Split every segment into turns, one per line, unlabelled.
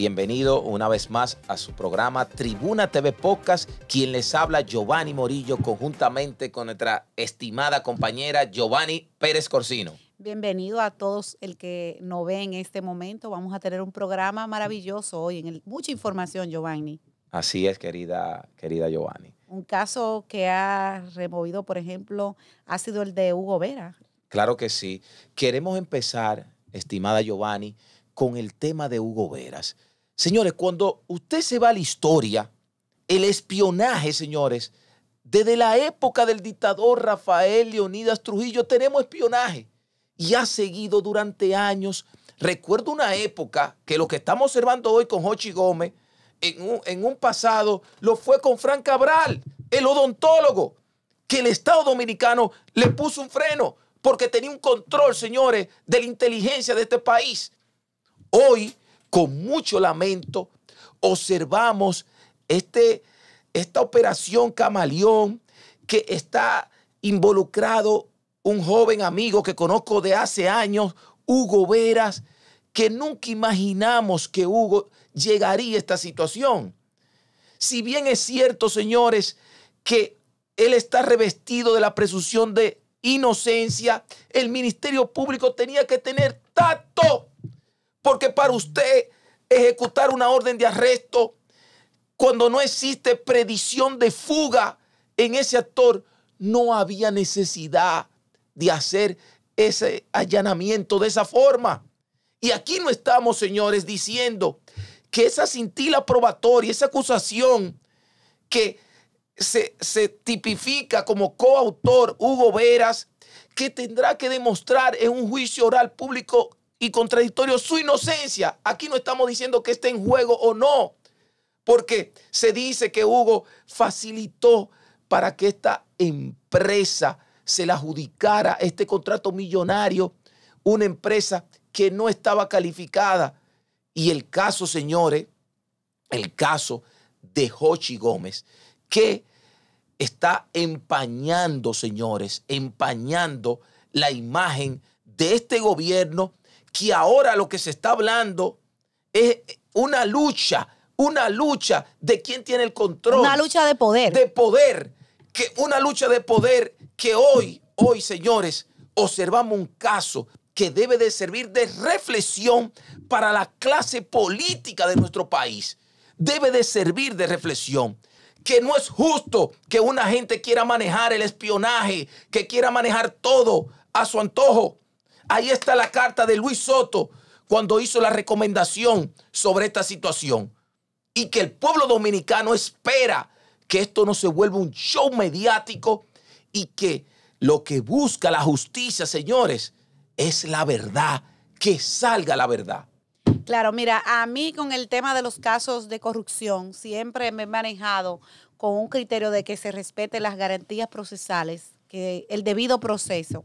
Bienvenido una vez más a su programa Tribuna TV Podcast, quien les habla Giovanni Morillo conjuntamente con nuestra estimada compañera Giovanni Pérez Corsino.
Bienvenido a todos el que nos ve en este momento. Vamos a tener un programa maravilloso hoy, en el, mucha información Giovanni.
Así es, querida, querida Giovanni.
Un caso que ha removido, por ejemplo, ha sido el de Hugo Vera.
Claro que sí. Queremos empezar, estimada Giovanni, con el tema de Hugo Veras. Señores, cuando usted se va a la historia, el espionaje, señores, desde la época del dictador Rafael Leonidas Trujillo tenemos espionaje y ha seguido durante años. Recuerdo una época que lo que estamos observando hoy con Hochi Gómez, en un, en un pasado lo fue con Frank Cabral, el odontólogo, que el Estado dominicano le puso un freno porque tenía un control, señores, de la inteligencia de este país. Hoy con mucho lamento, observamos este, esta operación camaleón que está involucrado un joven amigo que conozco de hace años, Hugo Veras, que nunca imaginamos que Hugo llegaría a esta situación. Si bien es cierto, señores, que él está revestido de la presunción de inocencia, el Ministerio Público tenía que tener tacto porque para usted ejecutar una orden de arresto cuando no existe predicción de fuga en ese actor, no había necesidad de hacer ese allanamiento de esa forma. Y aquí no estamos, señores, diciendo que esa cintila probatoria, esa acusación que se, se tipifica como coautor Hugo Veras, que tendrá que demostrar en un juicio oral público y contradictorio su inocencia. Aquí no estamos diciendo que esté en juego o no, porque se dice que Hugo facilitó para que esta empresa se la adjudicara este contrato millonario, una empresa que no estaba calificada. Y el caso, señores, el caso de Hochi Gómez, que está empañando, señores, empañando la imagen de este gobierno que ahora lo que se está hablando es una lucha, una lucha de quién tiene el control. Una lucha de poder. De poder. Que una lucha de poder que hoy, hoy, señores, observamos un caso que debe de servir de reflexión para la clase política de nuestro país. Debe de servir de reflexión que no es justo que una gente quiera manejar el espionaje, que quiera manejar todo a su antojo. Ahí está la carta de Luis Soto cuando hizo la recomendación sobre esta situación. Y que el pueblo dominicano espera que esto no se vuelva un show mediático y que lo que busca la justicia, señores, es la verdad, que salga la verdad.
Claro, mira, a mí con el tema de los casos de corrupción siempre me he manejado con un criterio de que se respeten las garantías procesales que el debido proceso,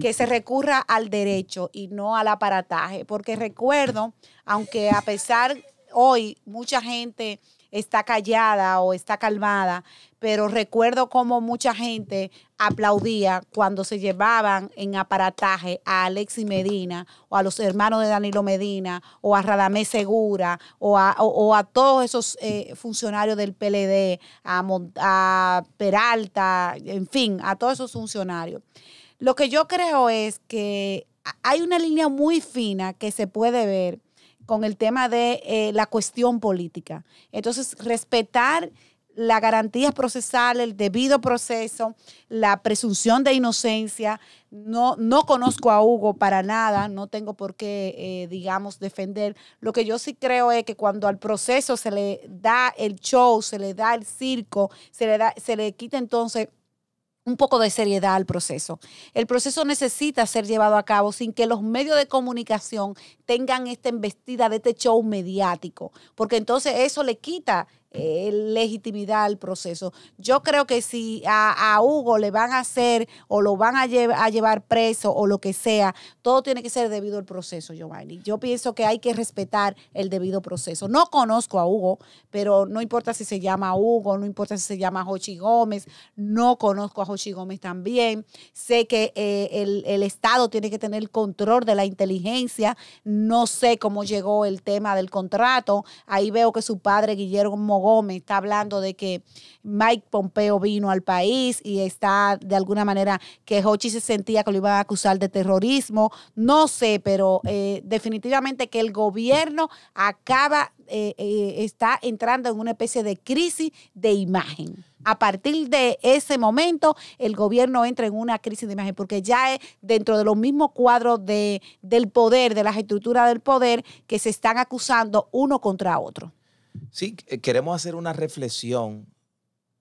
que se recurra al derecho y no al aparataje, porque recuerdo, aunque a pesar hoy mucha gente está callada o está calmada, pero recuerdo cómo mucha gente aplaudía cuando se llevaban en aparataje a Alexis Medina o a los hermanos de Danilo Medina o a Radamés Segura o a, todos esos eh, funcionarios del PLD, a, a Peralta, en fin, a todos esos funcionarios. Lo que yo creo es que hay una línea muy fina que se puede ver con el tema de eh, la cuestión política. Entonces, respetar las garantías procesales, el debido proceso, la presunción de inocencia. No, no conozco a Hugo para nada, no tengo por qué, eh, digamos, defender. Lo que yo sí creo es que cuando al proceso se le da el show, se le da el circo, se le, da, se le quita entonces un poco de seriedad al proceso. El proceso necesita ser llevado a cabo sin que los medios de comunicación tengan esta embestida de este show mediático, porque entonces eso le quita eh, legitimidad al proceso. Yo creo que si a, Hugo le van a hacer o lo van a, a, llevar preso o lo que sea, todo tiene que ser debido al proceso, Giovanni. Yo pienso que hay que respetar el debido proceso. No conozco a Hugo, pero no importa si se llama Hugo, no importa si se llama Jochi Gómez, no conozco a Jochi Gómez también. Sé que eh, el, Estado tiene que tener el control de la inteligencia. No sé cómo llegó el tema del contrato. Ahí veo que su padre, Guillermo Gómez está hablando de que Mike Pompeo vino al país y está de alguna manera que Hochi se sentía que lo iban a acusar de terrorismo. No sé, pero eh, definitivamente que el gobierno acaba, eh, eh, está entrando en una especie de crisis de imagen. A partir de ese momento, el gobierno entra en una crisis de imagen, porque ya es dentro de los mismos cuadros de, del poder, de las estructuras del poder, que se están acusando uno contra otro.
Sí, queremos hacer una reflexión,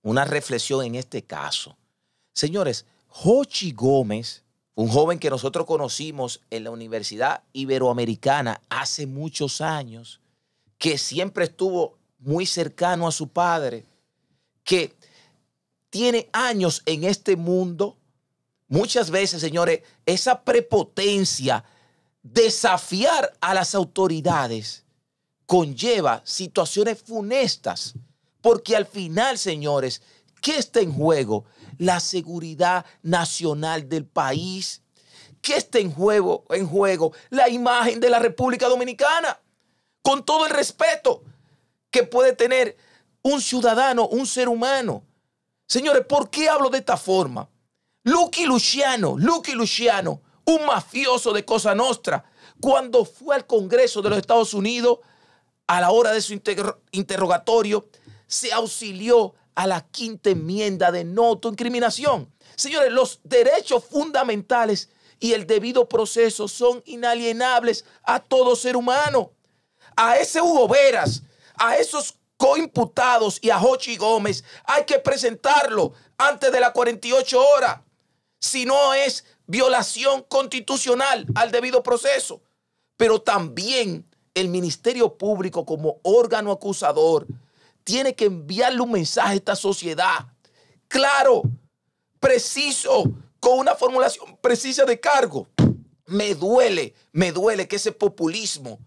una reflexión en este caso. Señores, Jochi Gómez, un joven que nosotros conocimos en la Universidad Iberoamericana hace muchos años, que siempre estuvo muy cercano a su padre, que tiene años en este mundo, muchas veces, señores, esa prepotencia, desafiar a las autoridades conlleva situaciones funestas, porque al final, señores, ¿qué está en juego? La seguridad nacional del país. ¿Qué está en juego? En juego la imagen de la República Dominicana. Con todo el respeto que puede tener un ciudadano, un ser humano. Señores, ¿por qué hablo de esta forma? Lucky Luciano, Lucky Luciano, un mafioso de Cosa Nostra, cuando fue al Congreso de los Estados Unidos a la hora de su interrogatorio, se auxilió a la quinta enmienda de no autoincriminación. Señores, los derechos fundamentales y el debido proceso son inalienables a todo ser humano. A ese Hugo Veras, a esos coimputados y a Jochi Gómez hay que presentarlo antes de las 48 horas. Si no es violación constitucional al debido proceso. Pero también el Ministerio Público como órgano acusador tiene que enviarle un mensaje a esta sociedad, claro, preciso, con una formulación precisa de cargo. Me duele, me duele que ese populismo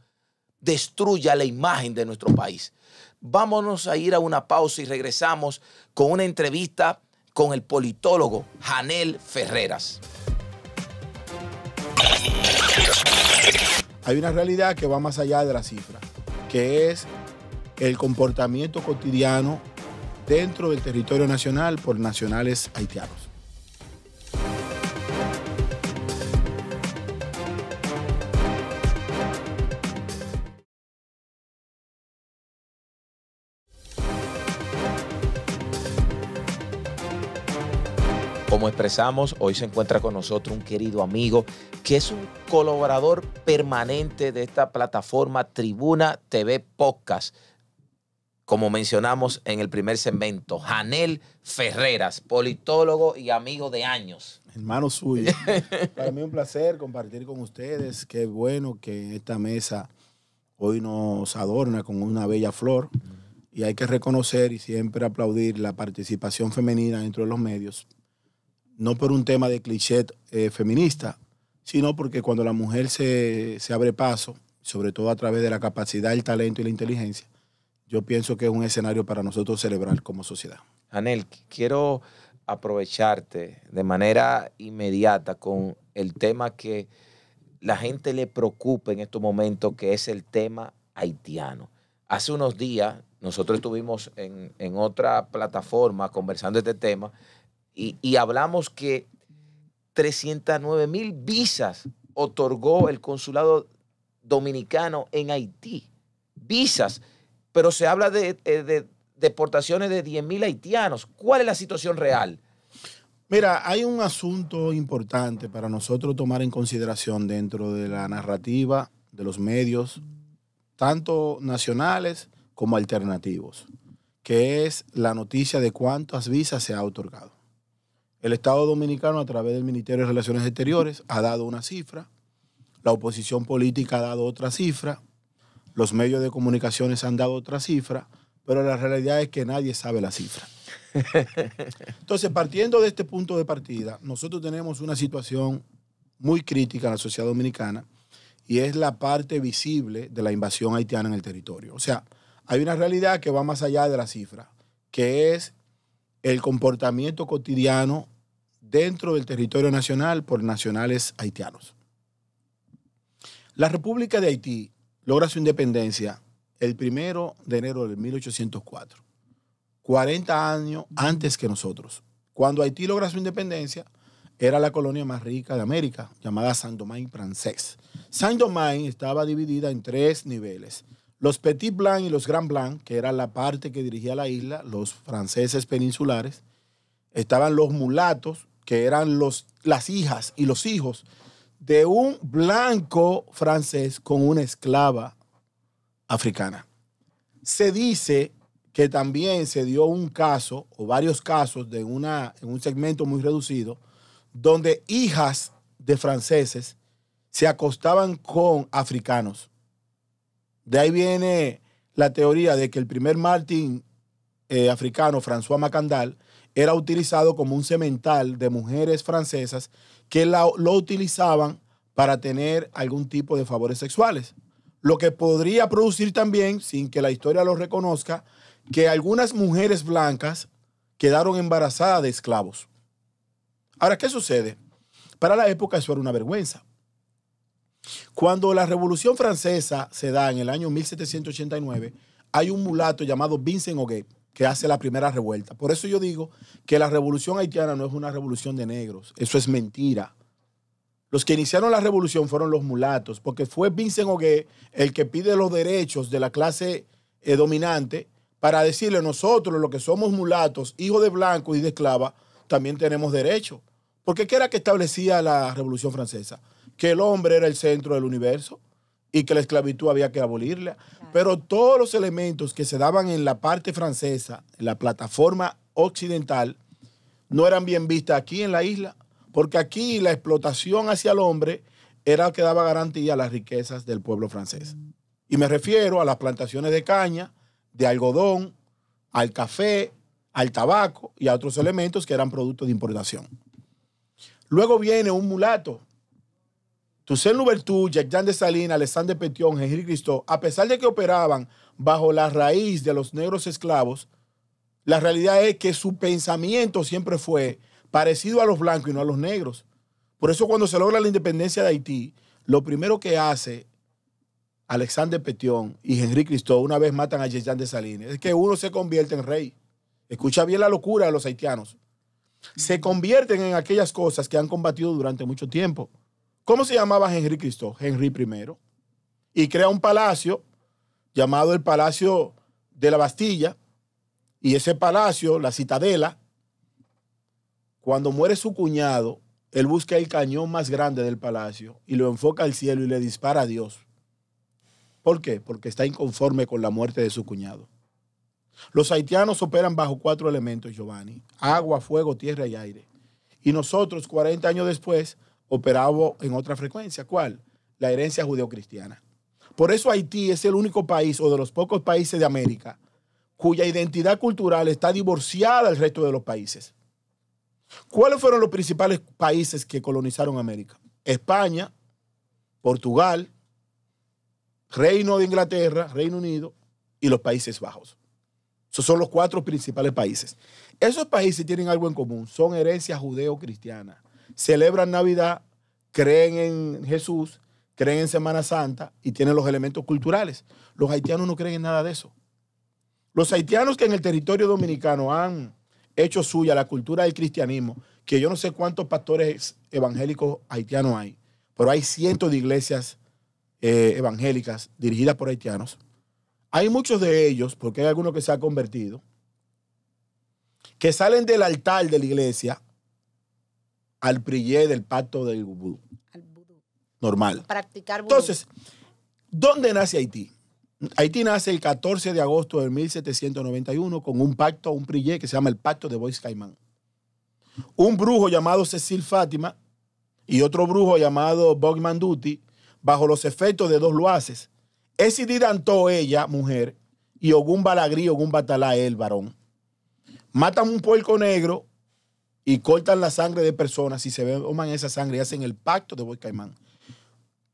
destruya la imagen de nuestro país. Vámonos a ir a una pausa y regresamos con una entrevista con el politólogo Janel Ferreras
hay una realidad que va más allá de la cifra, que es el comportamiento cotidiano dentro del territorio nacional por nacionales haitianos.
expresamos, hoy se encuentra con nosotros un querido amigo que es un colaborador permanente de esta plataforma Tribuna TV Podcast. Como mencionamos en el primer segmento, Janel Ferreras, politólogo y amigo de años.
Hermano suyo. Para mí un placer compartir con ustedes. Qué bueno que esta mesa hoy nos adorna con una bella flor y hay que reconocer y siempre aplaudir la participación femenina dentro de los medios, no por un tema de cliché eh, feminista, sino porque cuando la mujer se, abre paso, sobre todo a través de la capacidad, el talento y la inteligencia, yo pienso que es un escenario
para nosotros celebrar como sociedad. Anel, quiero aprovecharte de manera inmediata con el tema que la gente le preocupa en estos momentos, que es el tema haitiano. Hace unos días nosotros estuvimos en, en otra plataforma conversando este tema y, hablamos que 309 mil visas otorgó el consulado dominicano en Haití. Visas, pero se habla de, eh, deportaciones de 10.000 mil haitianos. ¿Cuál es la situación real? Mira, hay
un asunto importante para nosotros tomar en consideración dentro de la narrativa de los medios, tanto nacionales como alternativos, que es la noticia de cuántas visas se ha otorgado. El Estado Dominicano, a través del Ministerio de Relaciones Exteriores, ha dado una cifra, la oposición política ha dado otra cifra, los medios de comunicaciones han dado otra cifra, pero la realidad es que nadie sabe la cifra. Entonces, partiendo de este punto de partida, nosotros tenemos una situación muy crítica en la sociedad dominicana y es la parte visible de la invasión haitiana en el territorio. O sea, hay una realidad que va más allá de la cifra, que es el comportamiento cotidiano dentro del territorio nacional por nacionales haitianos. La República de Haití logra su independencia el primero de enero de 1804, 40 años antes que nosotros. Cuando Haití logra su independencia, era la colonia más rica de América, llamada Saint-Domingue francés. Saint-Domingue estaba dividida en tres niveles. Los Petit Blanc y los Grand Blanc, que era la parte que dirigía la isla, los franceses peninsulares. Estaban los mulatos, que eran los, las hijas y los hijos de un blanco francés con una esclava africana. Se dice que también se dio un caso o varios casos de una, en un segmento muy reducido donde hijas de franceses se acostaban con africanos. De ahí viene la teoría de que el primer Martín eh, africano, François Macandal, era utilizado como un cemental de mujeres francesas que lo utilizaban para tener algún tipo de favores sexuales. Lo que podría producir también, sin que la historia lo reconozca, que algunas mujeres blancas quedaron embarazadas de esclavos. Ahora, ¿qué sucede? Para la época eso era una vergüenza. Cuando la Revolución Francesa se da en el año 1789, hay un mulato llamado Vincent O'Gay que hace la primera revuelta. Por eso yo digo que la revolución haitiana no es una revolución de negros. Eso es mentira. Los que iniciaron la revolución fueron los mulatos, porque fue Vincent Ogué el que pide los derechos de la clase eh, dominante para decirle nosotros, los que somos mulatos, hijos de blanco y de esclava, también tenemos derecho. Porque ¿qué era que establecía la Revolución Francesa? Que el hombre era el centro del universo y que la esclavitud había que abolirla. Pero todos los elementos que se daban en la parte francesa, en la plataforma occidental, no eran bien vistas aquí en la isla, porque aquí la explotación hacia el hombre era lo que daba garantía a las riquezas del pueblo francés. Y me refiero a las plantaciones de caña, de algodón, al café, al tabaco y a otros elementos que eran productos de importación. Luego viene un mulato Toussaint Louverture, Jacques jean de Salinas, Alexander Petion, Henry Cristo, a pesar de que operaban bajo la raíz de los negros esclavos, la realidad es que su pensamiento siempre fue parecido a los blancos y no a los negros. Por eso cuando se logra la independencia de Haití, lo primero que hace Alexander Petion y Henry Cristo, una vez matan a Jacques de Salinas, es que uno se convierte en rey. Escucha bien la locura de los haitianos. Se convierten en aquellas cosas que han combatido durante mucho tiempo. ¿Cómo se llamaba Henry Cristo? Henry I. Y crea un palacio llamado el Palacio de la Bastilla. Y ese palacio, la citadela, cuando muere su cuñado, él busca el cañón más grande del palacio y lo enfoca al cielo y le dispara a Dios. ¿Por qué? Porque está inconforme con la muerte de su cuñado. Los haitianos operan bajo cuatro elementos, Giovanni. Agua, fuego, tierra y aire. Y nosotros, 40 años después, operaba en otra frecuencia. ¿Cuál? La herencia judeocristiana. Por eso Haití es el único país o de los pocos países de América cuya identidad cultural está divorciada del resto de los países. ¿Cuáles fueron los principales países que colonizaron América? España, Portugal, Reino de Inglaterra, Reino Unido y los Países Bajos. Esos son los cuatro principales países. Esos países tienen algo en común, son herencias judeo celebran Navidad, creen en Jesús, creen en Semana Santa y tienen los elementos culturales. Los haitianos no creen en nada de eso. Los haitianos que en el territorio dominicano han hecho suya la cultura del cristianismo, que yo no sé cuántos pastores evangélicos haitianos hay, pero hay cientos de iglesias eh, evangélicas dirigidas por haitianos. Hay muchos de ellos, porque hay algunos que se han convertido, que salen del altar de la iglesia al prillé del pacto del vudú. Normal.
Practicar vudú. Entonces,
¿dónde nace Haití? Haití nace el 14 de agosto de 1791 con un pacto, un prillé que se llama el Pacto de Bois Caimán. Un brujo llamado Cecil Fátima y otro brujo llamado Bogman Manduti, bajo los efectos de dos loaces, Esididantó ella, mujer, y algún Balagrí, Ogún Batalá, el varón. Matan un puerco negro y cortan la sangre de personas y se toman esa sangre y hacen el pacto de Boy Caimán.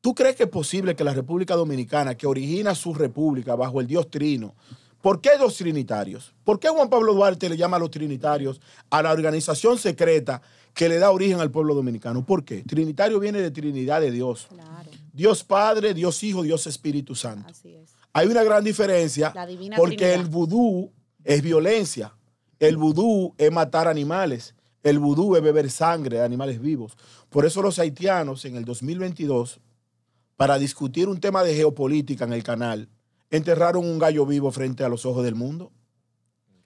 ¿Tú crees que es posible que la República Dominicana, que origina su república bajo el Dios Trino, ¿por qué los trinitarios? ¿Por qué Juan Pablo Duarte le llama a los trinitarios a la organización secreta que le da origen al pueblo dominicano? ¿Por qué? Trinitario viene de Trinidad de Dios. Dios Padre, Dios Hijo, Dios Espíritu Santo. Hay una gran diferencia porque el vudú es violencia, el vudú es matar animales, el vudú es beber sangre de animales vivos. Por eso los haitianos en el 2022, para discutir un tema de geopolítica en el canal, enterraron un gallo vivo frente a los ojos del mundo.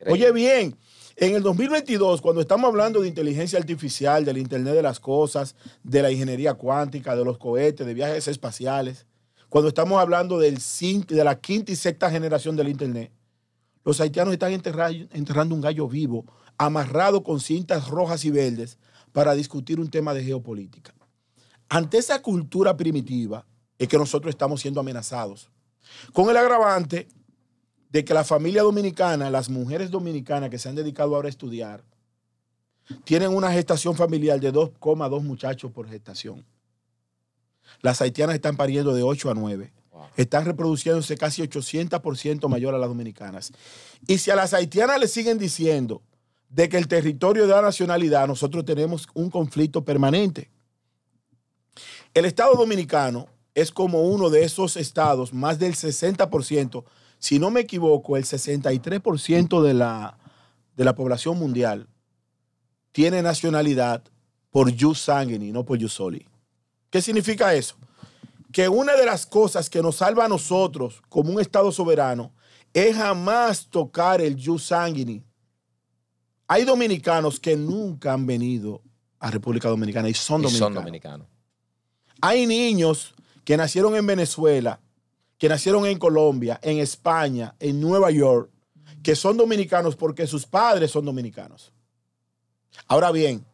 Oye bien, en el 2022, cuando estamos hablando de inteligencia artificial, del Internet de las Cosas, de la ingeniería cuántica, de los cohetes, de viajes espaciales, cuando estamos hablando del de la quinta y sexta generación del Internet, los haitianos están enterrando un gallo vivo amarrado con cintas rojas y verdes para discutir un tema de geopolítica. Ante esa cultura primitiva es que nosotros estamos siendo amenazados, con el agravante de que la familia dominicana, las mujeres dominicanas que se han dedicado ahora a estudiar, tienen una gestación familiar de 2,2 muchachos por gestación. Las haitianas están pariendo de 8 a 9. Están reproduciéndose casi 800% mayor a las dominicanas. Y si a las haitianas le siguen diciendo de que el territorio de la nacionalidad nosotros tenemos un conflicto permanente. El Estado Dominicano es como uno de esos estados, más del 60%, si no me equivoco, el 63% de la, de la población mundial tiene nacionalidad por jus sanguini, no por jus soli. ¿Qué significa eso? Que una de las cosas que nos salva a nosotros como un Estado soberano es jamás tocar el jus sanguini hay dominicanos que nunca han venido a República Dominicana y son, dominicanos. Hay niños que nacieron en Venezuela, que nacieron en Colombia, en España, en Nueva York, que son dominicanos porque sus padres son dominicanos. Ahora bien,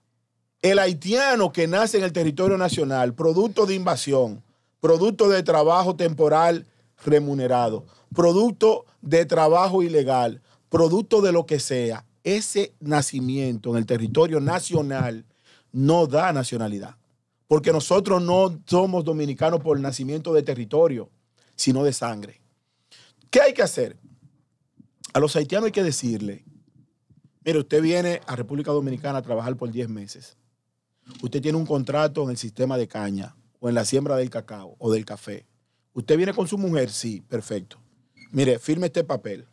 el haitiano que nace en el territorio nacional, producto de invasión, producto de trabajo temporal remunerado, producto de trabajo ilegal, producto de lo que sea, ese nacimiento en el territorio nacional no da nacionalidad. Porque nosotros no somos dominicanos por el nacimiento de territorio, sino de sangre. ¿Qué hay que hacer? A los haitianos hay que decirle, mire, usted viene a República Dominicana a trabajar por 10 meses. Usted tiene un contrato en el sistema de caña o en la siembra del cacao o del café. Usted viene con su mujer, sí, perfecto. Mire, firme este papel.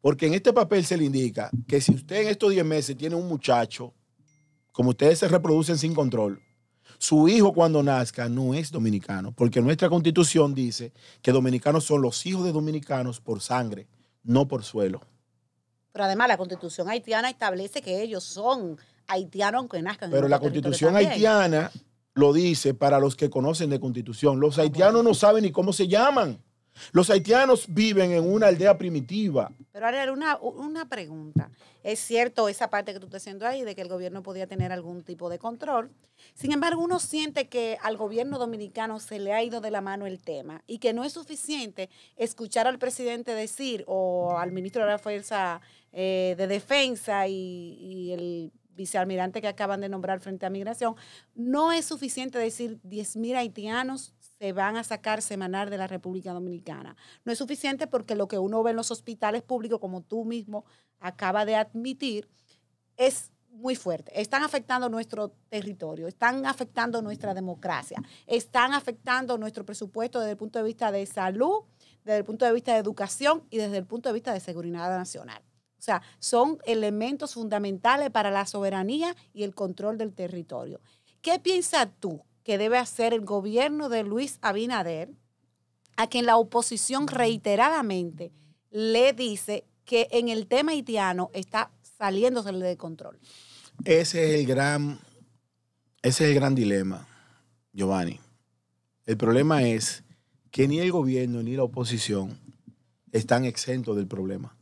Porque en este papel se le indica que si usted en estos 10 meses tiene un muchacho, como ustedes se reproducen sin control, su hijo cuando nazca no es dominicano, porque nuestra constitución dice que dominicanos son los hijos de dominicanos por sangre, no por suelo.
Pero además la constitución haitiana establece que ellos son haitianos aunque nazcan. Pero la constitución haitiana
lo dice para los que conocen de constitución. Los ah, haitianos no saben ni cómo se llaman. Los haitianos viven en una aldea primitiva.
Pero ahora una, pregunta. Es cierto esa parte que tú estás haciendo ahí de que el gobierno podía tener algún tipo de control. Sin embargo, uno siente que al gobierno dominicano se le ha ido de la mano el tema y que no es suficiente escuchar al presidente decir o al ministro de la Fuerza eh, de Defensa y, y el vicealmirante que acaban de nombrar frente a migración, no es suficiente decir 10.000 haitianos se van a sacar semanal de la República Dominicana. No es suficiente porque lo que uno ve en los hospitales públicos, como tú mismo acaba de admitir, es muy fuerte. Están afectando nuestro territorio, están afectando nuestra democracia, están afectando nuestro presupuesto desde el punto de vista de salud, desde el punto de vista de educación y desde el punto de vista de seguridad nacional. O sea, son elementos fundamentales para la soberanía y el control del territorio. ¿Qué piensas tú que debe hacer el gobierno de Luis Abinader, a quien la oposición reiteradamente le dice que en el tema haitiano está saliéndose de control.
Ese es el gran, ese es el gran dilema, Giovanni. El problema es que ni el gobierno ni la oposición están exentos del problema.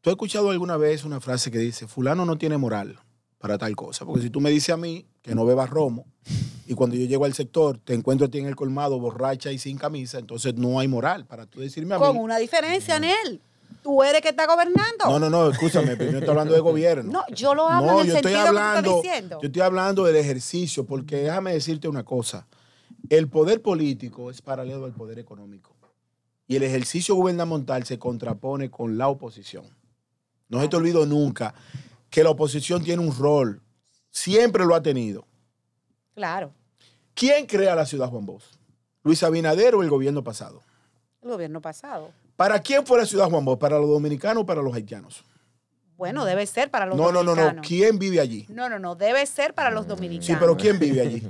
¿Tú has escuchado alguna vez una frase que dice, fulano no tiene moral para tal cosa? Porque si tú me dices a mí que no bebas romo. Y cuando yo llego al sector, te encuentro a ti en el colmado, borracha y sin camisa, entonces no hay moral para tú decirme
a mí. Con una diferencia en él. Tú eres que está gobernando. No, no,
no, escúchame, yo estoy hablando de gobierno.
No, yo lo hablo no, yo estoy hablando, que diciendo. Yo
estoy hablando del ejercicio, porque déjame decirte una cosa. El poder político es paralelo al poder económico. Y el ejercicio gubernamental se contrapone con la oposición. No se te ah. olvido nunca que la oposición tiene un rol Siempre lo ha tenido. Claro. ¿Quién crea la ciudad Juan Bos ¿Luis Abinader o el gobierno pasado?
El gobierno pasado.
¿Para quién fue la ciudad Juan Bos ¿Para los dominicanos o para los haitianos?
Bueno, debe ser para los no, dominicanos. No, no, no.
¿Quién vive allí?
No, no, no. Debe ser para los dominicanos. Sí, pero ¿quién vive allí?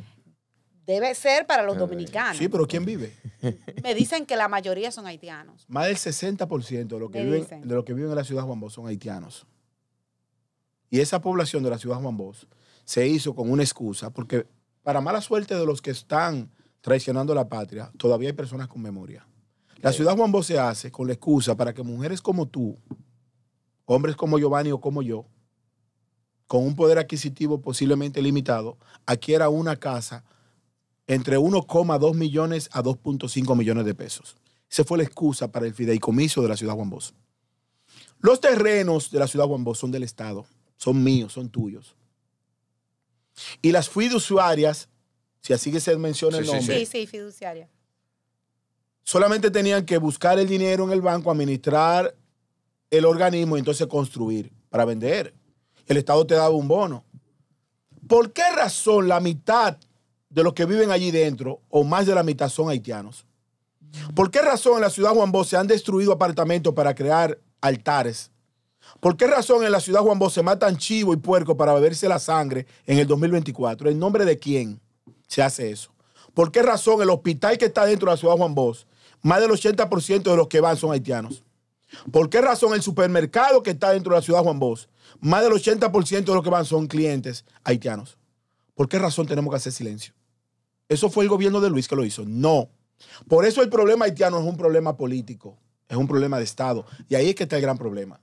debe ser para los dominicanos. Sí, pero ¿quién vive? Me dicen que la mayoría son haitianos.
Más del 60% de los que, viven, de lo que viven en la ciudad Juan Bos son haitianos. Y esa población de la ciudad Juan Bos se hizo con una excusa, porque para mala suerte de los que están traicionando la patria, todavía hay personas con memoria. La ciudad Juan se hace con la excusa para que mujeres como tú, hombres como Giovanni o como yo, con un poder adquisitivo posiblemente limitado, adquiera una casa entre 1,2 millones a 2,5 millones de pesos. Esa fue la excusa para el fideicomiso de la ciudad Juan Los terrenos de la ciudad Juan son del Estado, son míos, son tuyos. Y las fiduciarias, si así que se menciona el nombre.
Sí, sí, fiduciaria.
Solamente tenían que buscar el dinero en el banco, administrar el organismo y entonces construir para vender. El Estado te daba un bono. ¿Por qué razón la mitad de los que viven allí dentro, o más de la mitad, son haitianos? ¿Por qué razón en la ciudad de Juan se han destruido apartamentos para crear altares ¿Por qué razón en la ciudad Juan Bos se matan chivo y puerco para beberse la sangre en el 2024? ¿En nombre de quién se hace eso? ¿Por qué razón el hospital que está dentro de la ciudad Juan Bos más del 80% de los que van son haitianos? ¿Por qué razón el supermercado que está dentro de la ciudad Juan Bos más del 80% de los que van son clientes haitianos? ¿Por qué razón tenemos que hacer silencio? ¿Eso fue el gobierno de Luis que lo hizo? No. Por eso el problema haitiano es un problema político, es un problema de Estado. Y ahí es que está el gran problema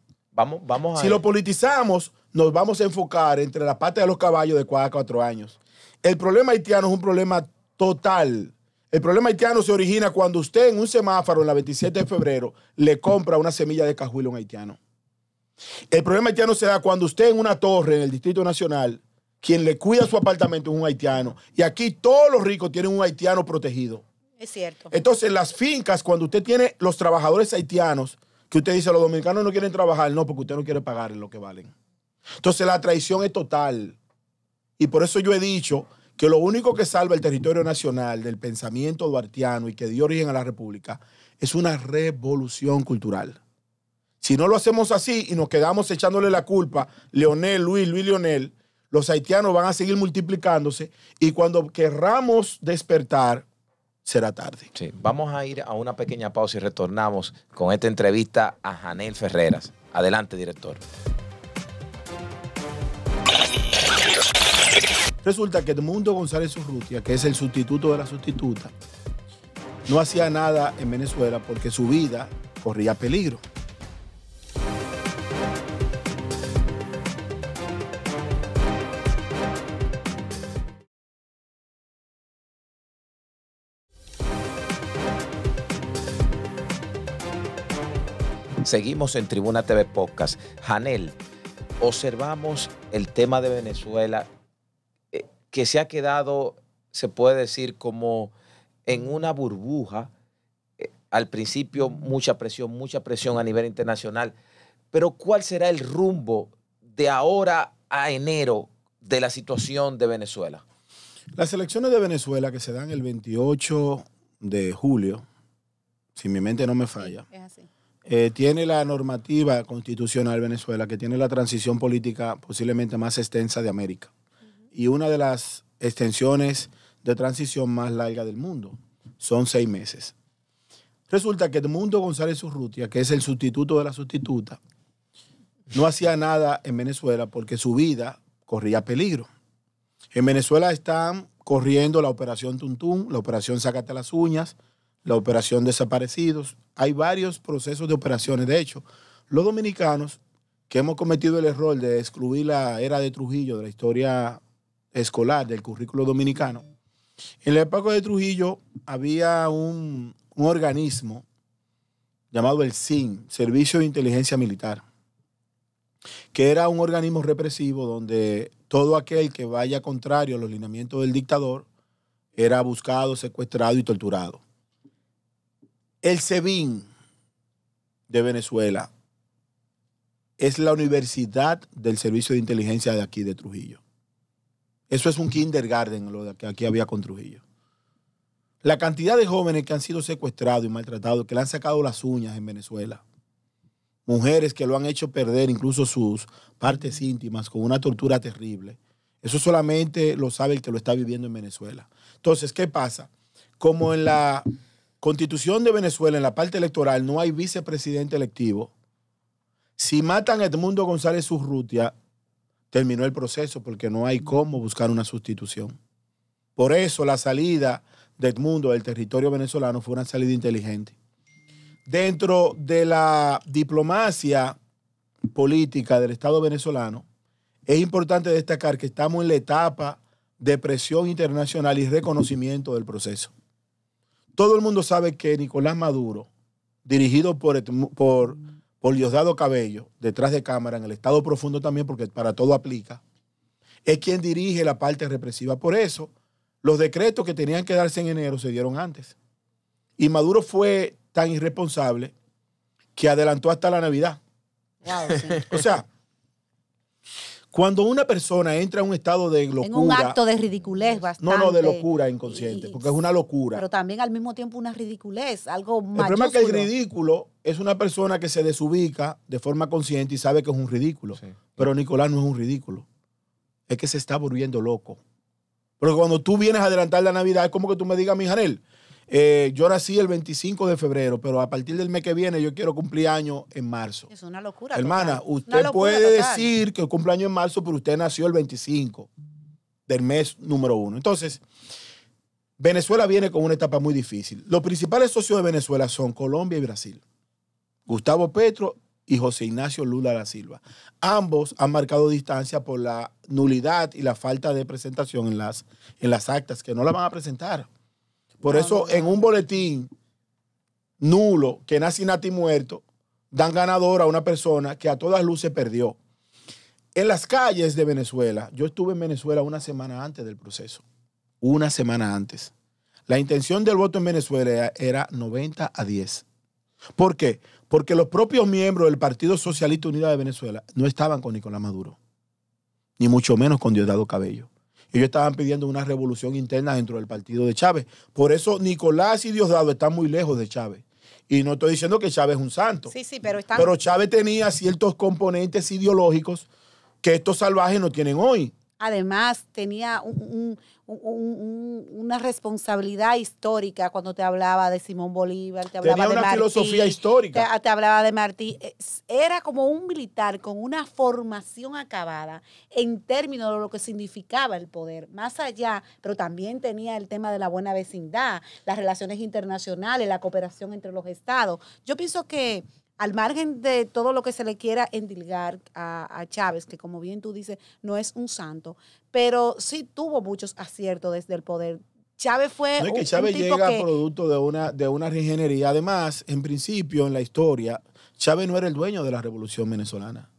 si lo politizamos, nos vamos a enfocar entre la parte de los caballos de cada cuatro años. El problema haitiano es un problema total. El problema haitiano se origina cuando usted en un semáforo en la 27 de febrero le compra una semilla de cajuelo a un haitiano. El problema haitiano se da cuando usted en una torre en el Distrito Nacional, quien le cuida su apartamento es un haitiano. Y aquí todos los ricos tienen un haitiano protegido. Es cierto. Entonces, las fincas, cuando usted tiene los trabajadores haitianos, que usted dice, los dominicanos no quieren trabajar, no, porque usted no quiere pagar lo que valen. Entonces la traición es total. Y por eso yo he dicho que lo único que salva el territorio nacional del pensamiento duartiano y que dio origen a la República es una revolución cultural. Si no lo hacemos así y nos quedamos echándole la culpa, Leonel, Luis, Luis, Leonel, los haitianos van a seguir multiplicándose y cuando querramos despertar, será
tarde. vamos a ir a una pequeña pausa y retornamos con esta entrevista a Janel Ferreras. Adelante, director.
Resulta que Edmundo González Urrutia, que es el sustituto de la sustituta, no hacía nada en Venezuela porque su vida corría peligro.
Seguimos en Tribuna TV Podcast. Janel, observamos el tema de Venezuela eh, que se ha quedado, se puede decir, como en una burbuja. Eh, al principio mucha presión, mucha presión a nivel internacional. Pero ¿cuál será el rumbo de ahora a enero de la situación de Venezuela?
Las elecciones de Venezuela que se dan el 28 de julio, si mi mente no me falla, es así. Eh, tiene la normativa constitucional Venezuela, que tiene la transición política posiblemente más extensa de América y una de las extensiones de transición más larga del mundo. Son seis meses. Resulta que mundo González Urrutia, que es el sustituto de la sustituta, no hacía nada en Venezuela porque su vida corría peligro. En Venezuela están corriendo la operación Tuntún, la operación Sácate las Uñas, la operación desaparecidos. Hay varios procesos de operaciones. De hecho, los dominicanos que hemos cometido el error de excluir la era de Trujillo de la historia escolar del currículo dominicano, en la época de Trujillo había un, organismo llamado el SIN, Servicio de Inteligencia Militar, que era un organismo represivo donde todo aquel que vaya contrario a los del dictador era buscado, secuestrado y torturado. El SEBIN de Venezuela es la universidad del servicio de inteligencia de aquí, de Trujillo. Eso es un kindergarten, lo que aquí había con Trujillo. La cantidad de jóvenes que han sido secuestrados y maltratados, que le han sacado las uñas en Venezuela, mujeres que lo han hecho perder incluso sus partes íntimas con una tortura terrible, eso solamente lo sabe el que lo está viviendo en Venezuela. Entonces, ¿qué pasa? Como en la Constitución de Venezuela, en la parte electoral, no hay vicepresidente electivo. Si matan a Edmundo González Urrutia, terminó el proceso porque no hay cómo buscar una sustitución. Por eso la salida de Edmundo del territorio venezolano fue una salida inteligente. Dentro de la diplomacia política del Estado venezolano, es importante destacar que estamos en la etapa de presión internacional y reconocimiento del proceso todo el mundo sabe que Nicolás Maduro, dirigido por, por, Diosdado Cabello, detrás de cámara, en el Estado Profundo también, porque para todo aplica, es quien dirige la parte represiva. Por eso, los decretos que tenían que darse en enero se dieron antes. Y Maduro fue tan irresponsable que adelantó hasta la Navidad. o sea, cuando una persona entra en un estado de locura. En un acto de
ridiculez bastante. No, no, de locura
inconsciente, porque es una locura. Pero
también al mismo tiempo una ridiculez, algo más. El problema es que el
ridículo es una persona que se desubica de forma consciente y sabe que es un ridículo. Pero Nicolás no es un ridículo. Es que se está volviendo loco. Porque cuando tú vienes a adelantar la Navidad, es como que tú me digas, mi Janel, eh, yo nací el 25 de febrero, pero a partir del mes que viene yo quiero cumplir año en marzo. Es
una locura. Hermana,
usted puede decir que cumple año en marzo, pero usted nació el 25 del mes número uno. Entonces, Venezuela viene con una etapa muy difícil. Los principales socios de Venezuela son Colombia y Brasil. Gustavo Petro y José Ignacio Lula da Silva. Ambos han marcado distancia por la nulidad y la falta de presentación en las, en las actas, que no la van a presentar. Por ah, eso, en un boletín nulo, que nace nati muerto, dan ganador a una persona que a todas luces perdió. En las calles de Venezuela, yo estuve en Venezuela una semana antes del proceso. Una semana antes. La intención del voto en Venezuela era 90 a 10. ¿Por qué? Porque los propios miembros del Partido Socialista Unido de Venezuela no estaban con Nicolás Maduro, ni mucho menos con Diosdado Cabello. Ellos estaban pidiendo una revolución interna dentro del partido de Chávez. Por eso Nicolás y Diosdado están muy lejos de Chávez. Y no estoy diciendo que Chávez es un santo.
Sí, sí, pero Pero
Chávez tenía ciertos componentes ideológicos que estos salvajes no tienen hoy.
Además, tenía un una responsabilidad histórica cuando te hablaba de Simón Bolívar, te hablaba de filosofía histórica. te, hablaba de Martí. Era como un militar con una formación acabada en términos de lo que significaba el poder. Más allá, pero también tenía el tema de la buena vecindad, las relaciones internacionales, la cooperación entre los estados. Yo pienso que al margen de todo lo que se le quiera endilgar a, Chávez, que como bien tú dices, no es un santo, pero sí tuvo muchos aciertos desde el poder. Chávez fue no, es que Chávez llega producto
de una, de una Además, en principio, en la historia, Chávez no era el dueño de la revolución venezolana.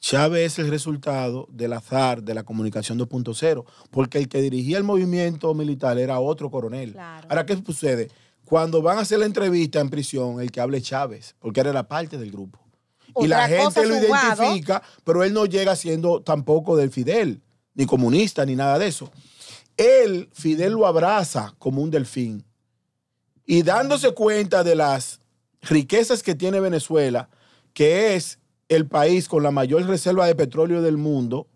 Chávez es el resultado del azar de la comunicación 2.0, porque el que dirigía el movimiento militar era otro coronel. Ahora, ¿qué sucede? Cuando van a hacer la entrevista en prisión, el que hable es Chávez, porque era la parte del grupo. y la gente lo identifica, pero él no llega siendo tampoco del Fidel, ni comunista, ni nada de eso. Él, Fidel lo abraza como un delfín. Y dándose cuenta de las riquezas que tiene Venezuela, que es el país con la mayor reserva de petróleo del mundo,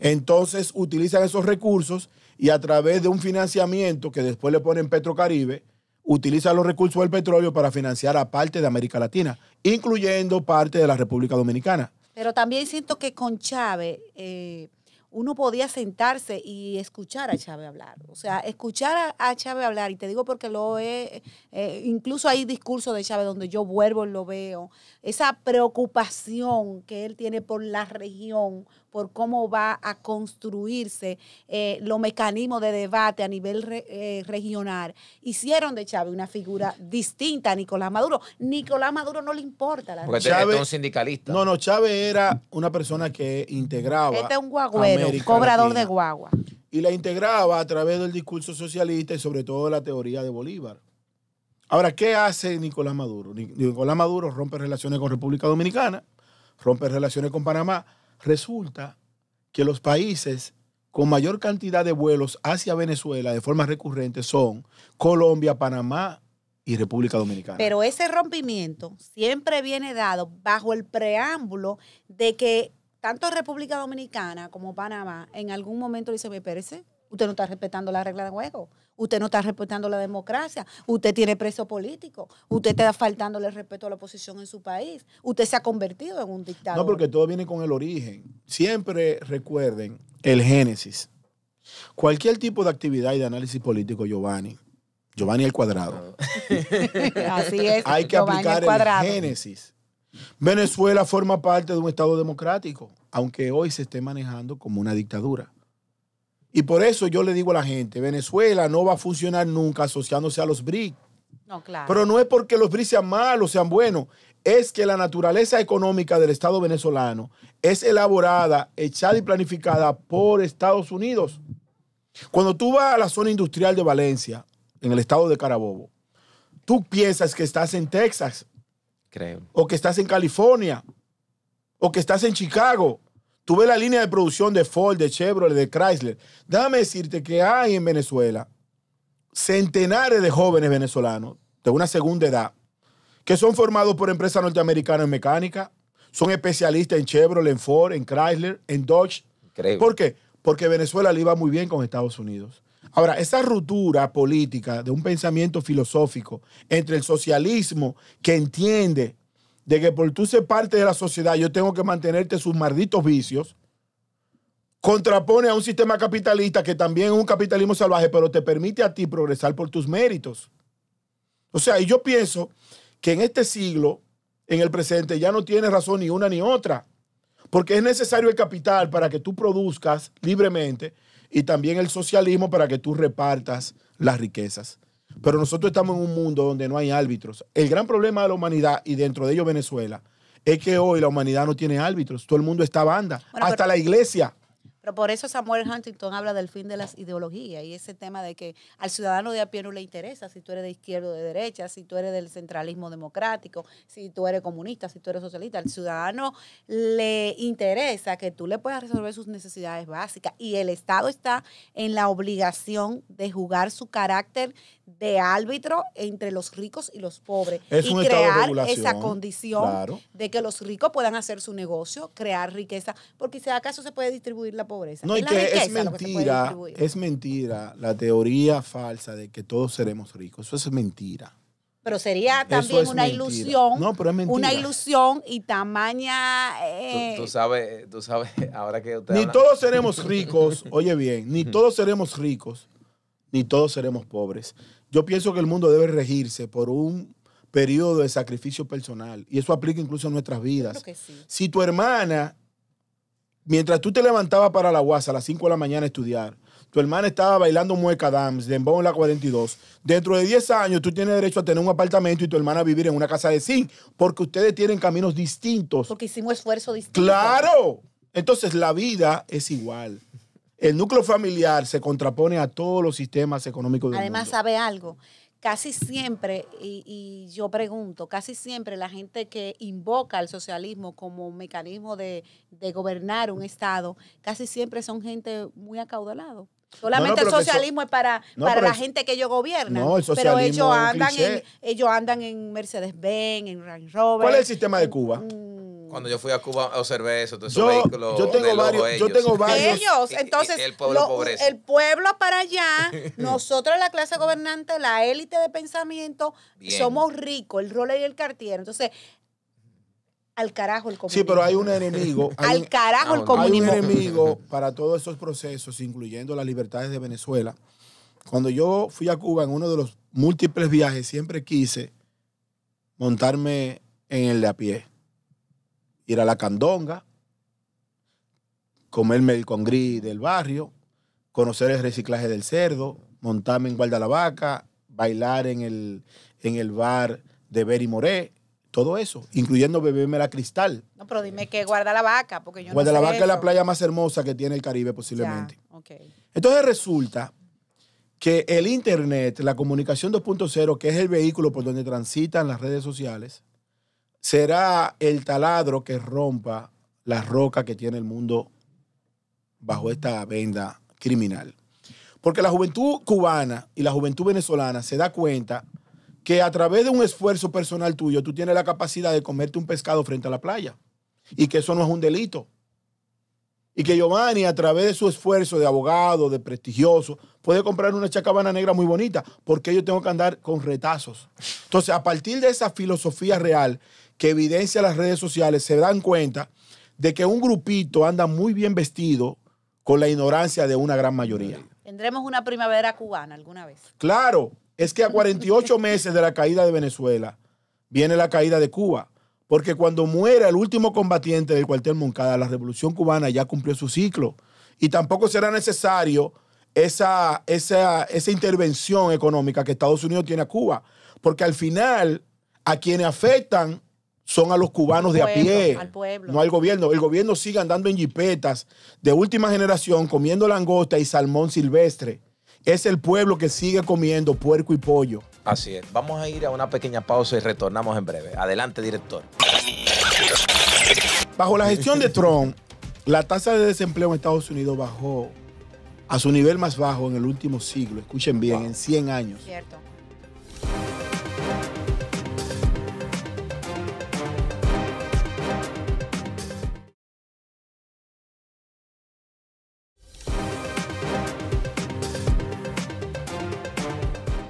entonces utilizan esos recursos y a través de un financiamiento que después le ponen Petrocaribe, utiliza los recursos del petróleo para financiar a parte de América Latina, incluyendo parte de la República Dominicana.
Pero también siento que con Chávez eh, uno podía sentarse y escuchar a Chávez hablar. O sea, escuchar a, Chávez hablar, y te digo porque lo he, eh, incluso hay discursos de Chávez donde yo vuelvo y lo veo, esa preocupación que él tiene por la región, por cómo va a construirse eh, los mecanismos de debate a nivel eh, regional, hicieron de Chávez una figura distinta a Nicolás Maduro. Nicolás Maduro no le importa la Porque Chávez, este es un
sindicalista. No, no, Chávez era una persona que integraba. Este es un guagüero, cobrador de guagua. Y la integraba a través del discurso socialista y sobre todo la teoría de Bolívar. Ahora, ¿qué hace Nicolás Maduro? Nicolás Maduro rompe relaciones con República Dominicana, rompe relaciones con Panamá, Resulta que los países con mayor cantidad de vuelos hacia Venezuela de forma recurrente son Colombia, Panamá y República Dominicana. Pero
ese rompimiento siempre viene dado bajo el preámbulo de que tanto República Dominicana como Panamá en algún momento dicen, me parece, usted no está respetando la regla de juego. Usted no está respetando la democracia. Usted tiene preso político. Usted está faltándole el respeto a la oposición en su país. Usted se ha convertido en un dictador. No, porque
todo viene con el origen. Siempre recuerden el génesis. Cualquier tipo de actividad y de análisis político, Giovanni, Giovanni al cuadrado. Así es. Hay que aplicar el génesis. Venezuela forma parte de un Estado democrático, aunque hoy se esté manejando como una dictadura. Y por eso yo le digo a la gente, Venezuela no va a funcionar nunca asociándose a los BRIC. No, claro. Pero no es porque los BRIC sean malos, sean buenos. Es que la naturaleza económica del Estado venezolano es elaborada, echada y planificada por Estados Unidos. Cuando tú vas a la zona industrial de Valencia, en el estado de Carabobo, tú piensas que estás en Texas. Creo. O que estás en California. O que estás en Chicago. Tú ves la línea de producción de Ford, de Chevrolet, de Chrysler. Déjame decirte que hay en Venezuela centenares de jóvenes venezolanos de una segunda edad que son formados por empresas norteamericanas en mecánica, son especialistas en Chevrolet, en Ford, en Chrysler, en Dodge. ¿Por qué? Porque Venezuela le iba muy bien con Estados Unidos. Ahora, esa ruptura política de un pensamiento filosófico entre el socialismo que entiende de que por tú ser parte de la sociedad yo tengo que mantenerte sus malditos vicios, contrapone a un sistema capitalista que también es un capitalismo salvaje, pero te permite a ti progresar por tus méritos. O sea, y yo pienso que en este siglo, en el presente, ya no tienes razón ni una ni otra, porque es necesario el capital para que tú produzcas libremente y también el socialismo para que tú repartas las riquezas. Pero nosotros estamos en un mundo donde no hay árbitros. El gran problema de la humanidad y dentro de ello Venezuela es que hoy la humanidad no tiene árbitros. Todo el mundo está banda, hasta la iglesia.
Pero por eso Samuel Huntington habla del fin de las ideologías y ese tema de que al ciudadano de a pie no le interesa si tú eres de izquierda o de derecha, si tú eres del centralismo democrático, si tú eres comunista, si tú eres socialista. Al ciudadano le interesa que tú le puedas resolver sus necesidades básicas y el Estado está en la obligación de jugar su carácter de árbitro entre los ricos y los pobres es y crear esa condición de que los ricos puedan hacer su negocio, crear riqueza, porque si acaso se puede distribuir la pobreza. No, es y que es mentira,
es mentira la teoría falsa de que todos seremos ricos, eso es mentira.
Pero sería también una ilusión. No, pero es mentira. Una ilusión y tamaña. Eh, tú,
sabes, tú sabes, ahora que Ni todos seremos
ricos, oye bien, ni todos seremos ricos, ni todos seremos pobres yo pienso que el mundo debe regirse por un periodo de sacrificio personal. Y eso aplica incluso a nuestras vidas. Si tu hermana, mientras tú te levantabas para la guasa a las 5 de la mañana a estudiar, tu hermana estaba bailando mueca dams de en la 42. Dentro de 10 años tú tienes derecho a tener un apartamento y tu hermana a vivir en una casa de zinc, porque ustedes tienen caminos distintos.
Porque hicimos esfuerzo distinto. Claro.
Entonces la vida es igual. El núcleo familiar se contrapone a todos los sistemas económicos Además,
¿sabe algo? Casi siempre, y, yo pregunto, casi siempre la gente que invoca al socialismo como mecanismo de, gobernar un Estado, casi siempre son gente muy acaudalada. Solamente el socialismo es para, para la gente que ellos gobiernan. El pero ellos andan, en, ellos andan en Mercedes-Benz, en Range Rover. ¿Cuál es el
sistema de Cuba?
Cuando yo fui a Cuba observé eso, entonces yo, yo tengo varios,
entonces el pueblo, para allá, nosotros la clase gobernante, la élite de pensamiento, somos ricos, el rol y el Cartier. Entonces, al carajo el comunismo. Sí, pero hay un enemigo. al carajo el comunismo. Ah, hay un enemigo
para todos esos procesos, incluyendo las libertades de Venezuela. Cuando yo fui a Cuba en uno de los múltiples viajes, siempre quise montarme en el de a pie ir a la candonga, comerme el congrí del barrio, conocer el reciclaje del cerdo, montarme en guarda la vaca, bailar en el, bar de Beri Moré, todo eso, incluyendo beberme la cristal.
No, pero dime que guarda la vaca, porque yo no sé la vaca es la
playa más hermosa que tiene el Caribe posiblemente. Entonces resulta que el Internet, la comunicación 2.0, que es el vehículo por donde transitan las redes sociales, será el taladro que rompa la roca que tiene el mundo bajo esta venda criminal. Porque la juventud cubana y la juventud venezolana se da cuenta que a través de un esfuerzo personal tuyo tú tienes la capacidad de comerte un pescado frente a la playa y que eso no es un delito. Y que Giovanni, a través de su esfuerzo de abogado, de prestigioso, puede comprar una chacabana negra muy bonita, porque yo tengo que andar con retazos. Entonces, a partir de esa filosofía real que evidencia las redes sociales se dan cuenta de que un grupito anda muy bien vestido con la ignorancia de una gran mayoría.
¿Tendremos una primavera cubana alguna vez?
Claro, es que a 48 meses de la caída de Venezuela viene la caída de Cuba, porque cuando muera el último combatiente del cuartel Moncada, la revolución cubana ya cumplió su ciclo y tampoco será necesario esa, esa, esa intervención económica que Estados Unidos tiene a Cuba, porque al final a quienes afectan son a los cubanos de a pie, no al gobierno. El gobierno sigue andando en jipetas de última generación comiendo langosta y salmón silvestre. Es el pueblo que sigue comiendo puerco y pollo.
Así es. Vamos a ir a una pequeña pausa y retornamos en breve. Adelante, director.
Bajo la gestión de Trump, la tasa de desempleo en Estados Unidos bajó a su nivel más bajo en el último siglo. Escuchen bien, en 100 años.
Cierto.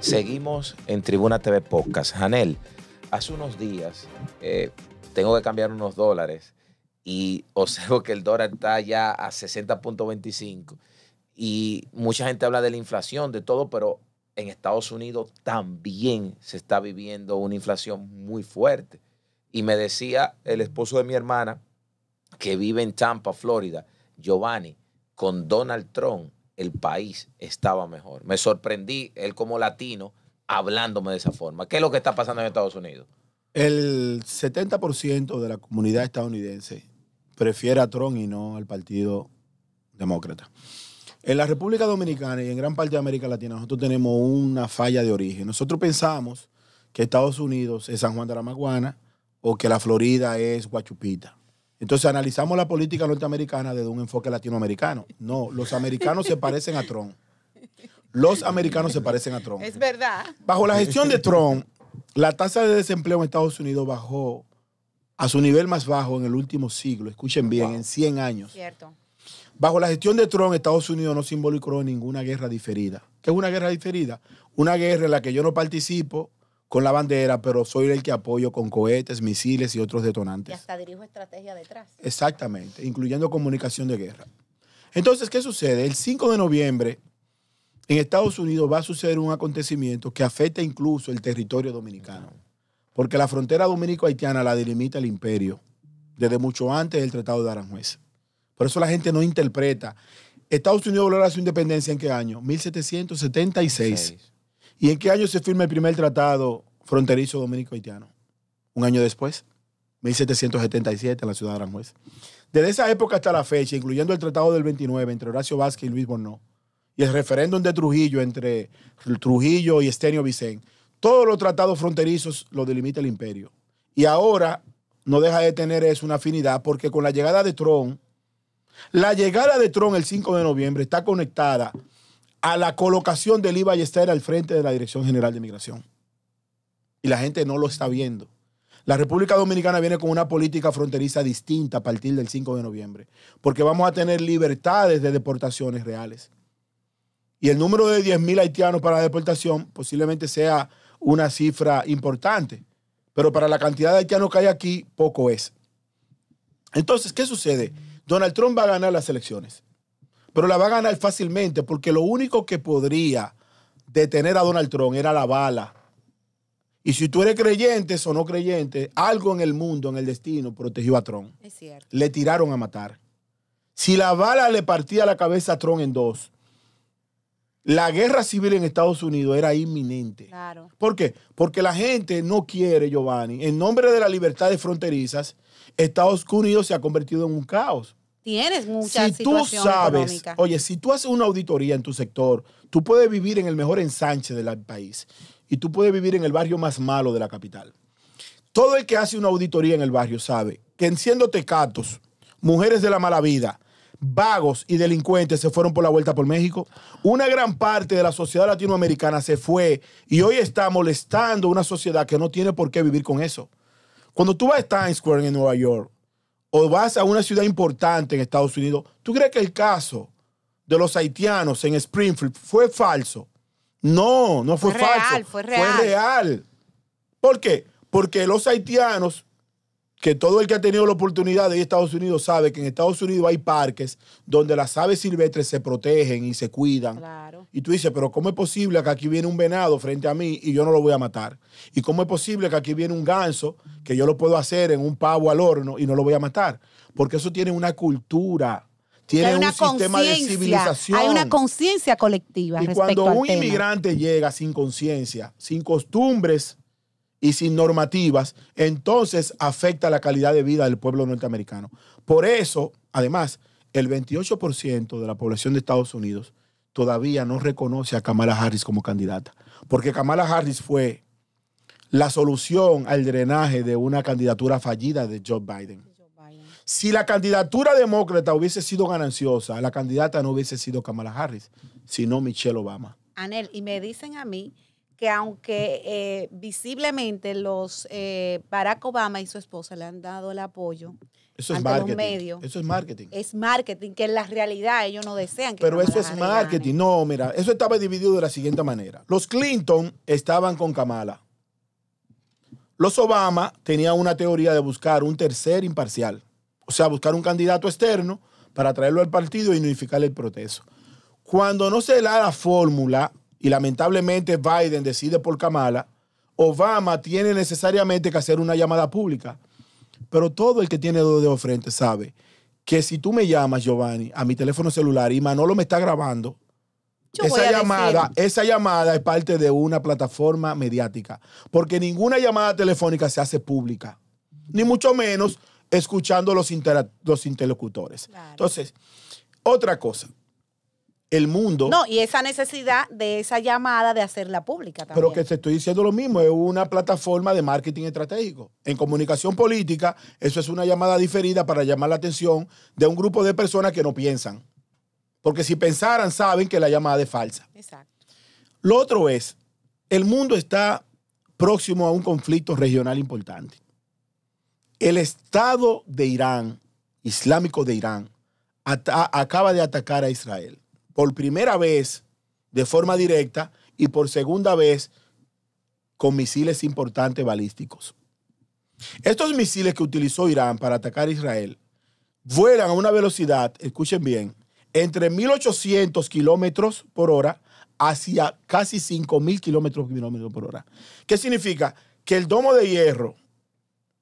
Seguimos en Tribuna TV Podcast. Janel, hace unos días eh, tengo que cambiar unos dólares y observo que el dólar está ya a 60.25 y mucha gente habla de la inflación, de todo, pero en Estados Unidos también se está viviendo una inflación muy fuerte. Y me decía el esposo de mi hermana que vive en Tampa, Florida, Giovanni, con Donald Trump el país estaba mejor. Me sorprendí, él como latino, hablándome de esa forma. ¿Qué es lo que está pasando en Estados Unidos?
El 70% de la comunidad estadounidense prefiere a Trump y no al Partido Demócrata. En la República Dominicana y en gran parte de América Latina nosotros tenemos una falla de origen. Nosotros pensamos que Estados Unidos es San Juan de la Maguana o que la Florida es Guachupita. Entonces analizamos la política norteamericana desde un enfoque latinoamericano. No, los americanos se parecen a Trump. Los americanos se parecen a Trump.
Es verdad.
Bajo la gestión de Trump, la tasa de desempleo en Estados Unidos bajó a su nivel más bajo en el último siglo. Escuchen bien, en 100 años. Cierto. Bajo la gestión de Trump, Estados Unidos no se involucró en ninguna guerra diferida. ¿Qué es una guerra diferida? Una guerra en la que yo no participo, con la bandera, pero soy el que apoyo con cohetes, misiles y otros detonantes.
Y hasta dirijo estrategia
detrás. Exactamente, incluyendo comunicación de guerra. Entonces, ¿qué sucede? El 5 de noviembre en Estados Unidos va a suceder un acontecimiento que afecta incluso el territorio dominicano, porque la frontera dominico-haitiana la delimita el imperio desde mucho antes del Tratado de Aranjuez. Por eso la gente no interpreta. Estados Unidos logró su independencia en qué año? 1776. ¿Y en qué año se firma el primer tratado fronterizo dominico-haitiano? Un año después, 1777, en la ciudad de Aranjuez. Desde esa época hasta la fecha, incluyendo el tratado del 29 entre Horacio Vázquez y Luis Bornó, y el referéndum de Trujillo entre Trujillo y Estenio Vicente, todos los tratados fronterizos los delimita el imperio. Y ahora no deja de tener eso una afinidad porque con la llegada de Tron, la llegada de Tron el 5 de noviembre está conectada a la colocación de y Ballester al frente de la Dirección General de Migración. Y la gente no lo está viendo. La República Dominicana viene con una política fronteriza distinta a partir del 5 de noviembre, porque vamos a tener libertades de deportaciones reales. Y el número de 10.000 haitianos para la deportación posiblemente sea una cifra importante, pero para la cantidad de haitianos que hay aquí, poco es. Entonces, ¿qué sucede? Donald Trump va a ganar las elecciones pero la va a ganar fácilmente porque lo único que podría detener a Donald Trump era la bala. Y si tú eres creyente o no creyente, algo en el mundo, en el destino, protegió a Trump. Le tiraron a matar. Si la bala le partía la cabeza a Trump en dos, la guerra civil en Estados Unidos era inminente. Claro. ¿Por qué? Porque la gente no quiere, Giovanni, en nombre de libertad libertades fronterizas, Estados Unidos se ha convertido en un caos
tienes mucha si económicas. tú sabes, Oye,
si tú haces una auditoría en tu sector, tú puedes vivir en el mejor ensanche del país y tú puedes vivir en el barrio más malo de la capital. Todo el que hace una auditoría en el barrio sabe que enciendo tecatos, mujeres de la mala vida, vagos y delincuentes se fueron por la vuelta por México. Una gran parte de la sociedad latinoamericana se fue y hoy está molestando una sociedad que no tiene por qué vivir con eso. Cuando tú vas a Times Square en Nueva York o vas a una ciudad importante en Estados Unidos, ¿tú crees que el caso de los haitianos en Springfield fue falso? No, no fue, falso. fue real. Fue real. ¿Por qué? Porque los haitianos que todo el que ha tenido la oportunidad de ir a Estados Unidos sabe que en Estados Unidos hay parques donde las aves silvestres se protegen y se cuidan. Y tú dices, pero ¿cómo es posible que aquí viene un venado frente a mí y yo no lo voy a matar? ¿Y cómo es posible que aquí viene un ganso que yo lo puedo hacer en un pavo al horno y no lo voy a matar? Porque eso tiene una cultura. Tiene un sistema de civilización. Hay una
conciencia colectiva. Y cuando un inmigrante
llega sin conciencia, sin costumbres, y sin normativas, entonces afecta la calidad de vida del pueblo norteamericano. Por eso, además, el 28% de la población de Estados Unidos todavía no reconoce a Kamala Harris como candidata, porque Kamala Harris fue la solución al drenaje de una candidatura fallida de Joe Biden. Si la candidatura demócrata hubiese sido gananciosa, la candidata no hubiese sido Kamala Harris, sino Michelle Obama.
Anel, y me dicen a mí que aunque eh, visiblemente los eh, Barack Obama y su esposa le han dado el apoyo
eso marketing. medios. Eso es marketing.
Es marketing, que en la realidad ellos no desean que Pero eso es
marketing. No, mira, eso estaba dividido de la siguiente manera. Los Clinton estaban con Kamala. Los Obama tenían una teoría de buscar un tercer imparcial. O sea, buscar un candidato externo para traerlo al partido y unificar el proceso. Cuando no se da la fórmula y lamentablemente Biden decide por Kamala, Obama tiene necesariamente que hacer una llamada pública. Pero todo el que tiene dos dedos frente sabe que si tú me llamas, Giovanni, a mi teléfono celular y Manolo me está grabando, esa llamada, esa llamada es parte de una plataforma mediática. Porque ninguna llamada telefónica se hace pública. Ni mucho menos escuchando los, los interlocutores. Entonces, otra cosa el mundo. No,
y esa necesidad de esa llamada de hacerla pública también. Pero que
te estoy diciendo lo mismo, es una plataforma de marketing estratégico. En comunicación política, eso es una llamada diferida para llamar la atención de un grupo de personas que no piensan. Porque si pensaran, saben que la llamada es falsa. Exacto. Lo otro es, el mundo está próximo a un conflicto regional importante. El Estado de Irán, islámico de Irán, acaba de atacar a Israel por primera vez de forma directa y por segunda vez con misiles importantes balísticos. Estos misiles que utilizó Irán para atacar a Israel vuelan a una velocidad, escuchen bien, entre 1.800 kilómetros por hora hacia casi 5.000 kilómetros por hora. ¿Qué significa? Que el domo de hierro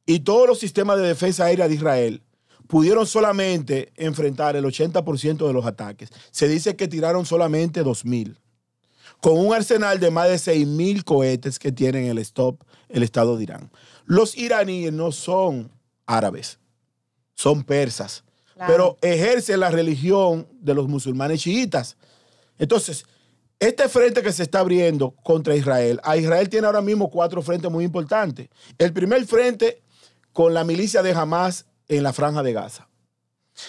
y todos los sistemas de defensa aérea de Israel pudieron solamente enfrentar el 80% de los ataques. Se dice que tiraron solamente 2.000, con un arsenal de más de 6.000 cohetes que tienen el, stop, el Estado de Irán. Los iraníes no son árabes, son persas, pero ejercen la religión de los musulmanes chiitas. Entonces, este frente que se está abriendo contra Israel, a Israel tiene ahora mismo cuatro frentes muy importantes. El primer frente con la milicia de Hamas en la franja de Gaza.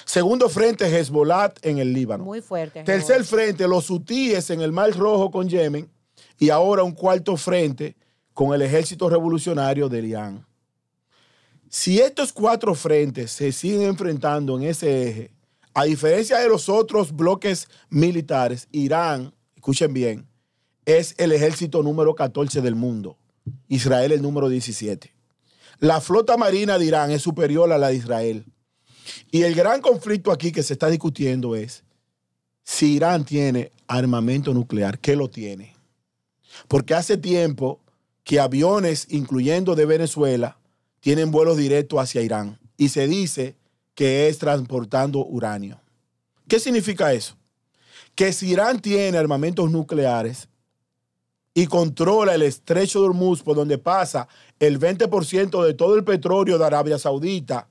Segundo frente, Hezbollah en el Líbano. Muy
fuerte. Tercer
frente, los hutíes en el Mar Rojo con Yemen. Y ahora un cuarto frente con el ejército revolucionario de Irán. Si estos cuatro frentes se siguen enfrentando en ese eje, a diferencia de los otros bloques militares, Irán, escuchen bien, es el ejército número 14 del mundo, Israel el número 17 la flota marina de Irán es superior a la de Israel. Y el gran conflicto aquí que se está discutiendo es si Irán tiene armamento nuclear, ¿qué lo tiene? Porque hace tiempo que aviones, incluyendo de Venezuela, tienen vuelos directos hacia Irán. Y se dice que es transportando uranio. ¿Qué significa eso? Que si Irán tiene armamentos nucleares y controla el estrecho de Hormuz por donde pasa el 20% de todo el petróleo de Arabia Saudita,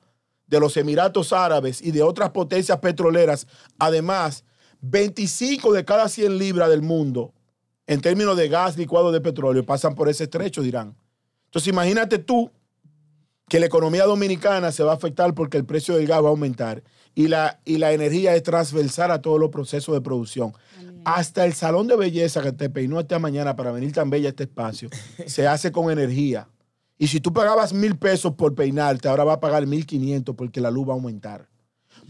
de los Emiratos Árabes y de otras potencias petroleras. Además, 25 de cada 100 libras del mundo, en términos de gas licuado de petróleo, pasan por ese estrecho, dirán. Entonces imagínate tú que la economía dominicana se va a afectar porque el precio del gas va a aumentar y la, y la energía es transversal a todos los procesos de producción. Hasta el salón de belleza que te peinó esta mañana para venir tan bella a este espacio se hace con energía. Y si tú pagabas mil pesos por peinarte, ahora va a pagar mil quinientos porque la luz va a aumentar.